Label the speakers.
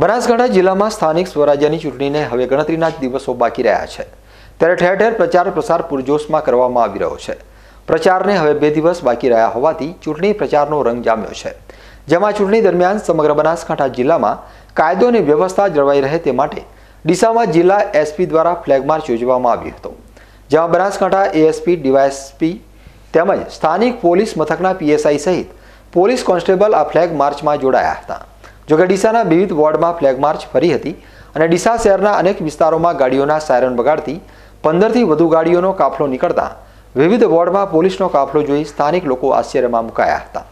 Speaker 1: બનાસકાંઠા જિલ્લામાં સ્થાનિક સ્વરાજ્યની ચૂંટણીને હવે ગણતરીના જ દિવસો બાકી રહ્યા છે ત્યારે ઠેર ઠેર પ્રચાર પ્રસાર પૂરજોશમાં કરવામાં આવી રહ્યો છે પ્રચારને હવે બે દિવસ બાકી રહ્યા હોવાથી ચૂંટણી પ્રચારનો રંગ જામ્યો છે જેમાં ચૂંટણી દરમિયાન સમગ્ર બનાસકાંઠા જિલ્લામાં કાયદો અને વ્યવસ્થા જળવાઈ રહે તે માટે ડીસામાં જિલ્લા એસપી દ્વારા ફ્લેગ માર્ચ યોજવામાં આવ્યો હતો જેમાં બનાસકાંઠા એએસપી ડીવાયએસપી તેમજ સ્થાનિક પોલીસ મથકના પીએસઆઈ સહિત પોલીસ કોન્સ્ટેબલ આ ફ્લેગ માર્ચમાં જોડાયા હતા જોકે ડીસાના વિવિધ વોર્ડમાં ફ્લેગમાર્ચ માર્ચ ફરી હતી અને ડીસા શહેરના અનેક વિસ્તારોમાં ગાડીઓના સાયરન વગાડતી પંદરથી વધુ ગાડીઓનો કાફલો નીકળતા વિવિધ વોર્ડમાં પોલીસનો કાફલો જોઈ સ્થાનિક લોકો આશ્ચર્યમાં મુકાયા હતા